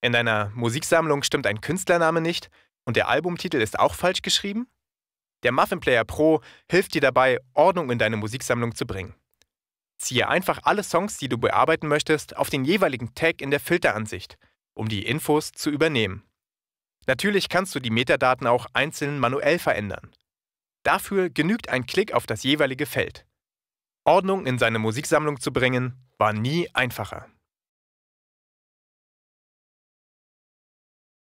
In deiner Musiksammlung stimmt ein Künstlername nicht und der Albumtitel ist auch falsch geschrieben? Der Muffin Player Pro hilft dir dabei, Ordnung in deine Musiksammlung zu bringen. Ziehe einfach alle Songs, die du bearbeiten möchtest, auf den jeweiligen Tag in der Filteransicht, um die Infos zu übernehmen. Natürlich kannst du die Metadaten auch einzeln manuell verändern. Dafür genügt ein Klick auf das jeweilige Feld. Ordnung in seine Musiksammlung zu bringen, war nie einfacher.